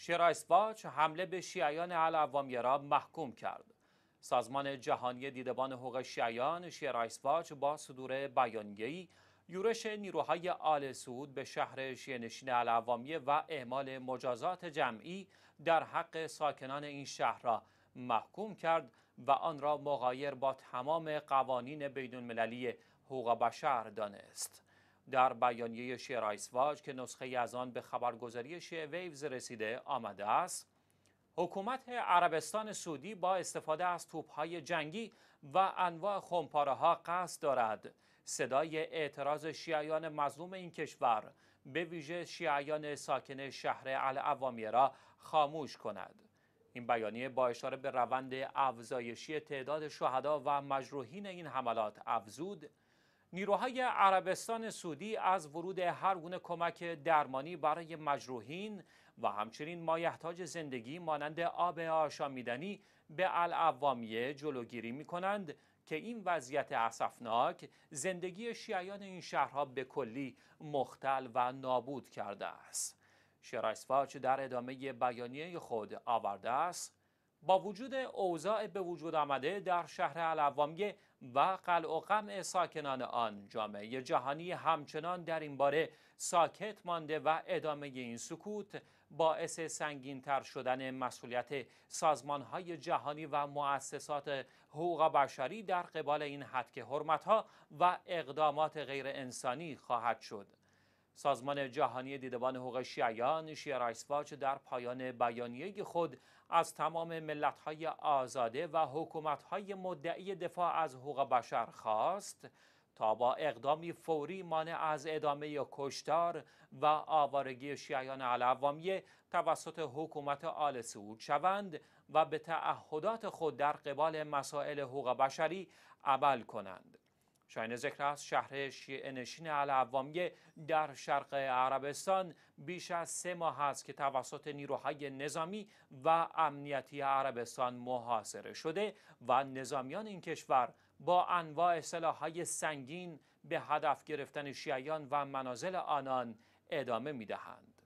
شیرایسپاچ حمله به شیعیان العوامیه را محکوم کرد. سازمان جهانی دیدبان حقوق شیعیان شیرایسپاچ با صدور بیانیه‌ای یورش نیروهای آل سعود به شهر شیعنشین العوامیه و اعمال مجازات جمعی در حق ساکنان این شهر را محکوم کرد و آن را مغایر با تمام قوانین بین المللی حقوق بشر دانست. در بیانیه شیر آیسواج که نسخه از آن به خبرگزاری شیر ویوز رسیده آمده است حکومت عربستان سعودی با استفاده از توپهای جنگی و انواع خمپاره ها قصد دارد صدای اعتراض شیعیان مظلوم این کشور به ویژه شیعیان ساکن شهر العوامیه را خاموش کند این بیانیه با اشاره به روند افزایشی تعداد شهدا و مجروحین این حملات افزود نیروهای عربستان سعودی از ورود هر گونه کمک درمانی برای مجروحین و همچنین مایحتاج زندگی مانند آب آشامیدنی به العوامیه جلوگیری می کنند که این وضعیت اسفناک زندگی شیعیان این شهرها به کلی مختل و نابود کرده است. شرایسواچ در ادامه بیانیه خود آورده است با وجود اوضاع به وجود آمده در شهر العوامیه و قلع و قمع ساکنان آن جامعه جهانی همچنان در این باره ساکت مانده و ادامه این سکوت باعث سنگینتر شدن مسئولیت های جهانی و مؤسسات حقوق بشری در قبال این حد که ها و اقدامات غیر انسانی خواهد شد. سازمان جهانی دیدبان حقوق شیعیان شیعه در پایان بیانیه خود از تمام ملت‌های آزاده و حکومت‌های مدعی دفاع از حقوق بشر خواست تا با اقدامی فوری مانع از ادامه کشتار و آوارگی شیعیان علوامی توسط حکومت آل سعود شوند و به تعهدات خود در قبال مسائل حقوق بشری عمل کنند. شاین ذکر است شهر شیعه نشین در شرق عربستان بیش از سه ماه است که توسط نیروهای نظامی و امنیتی عربستان محاصره شده و نظامیان این کشور با انواع سلاحهای سنگین به هدف گرفتن شیعیان و منازل آنان ادامه میدهند.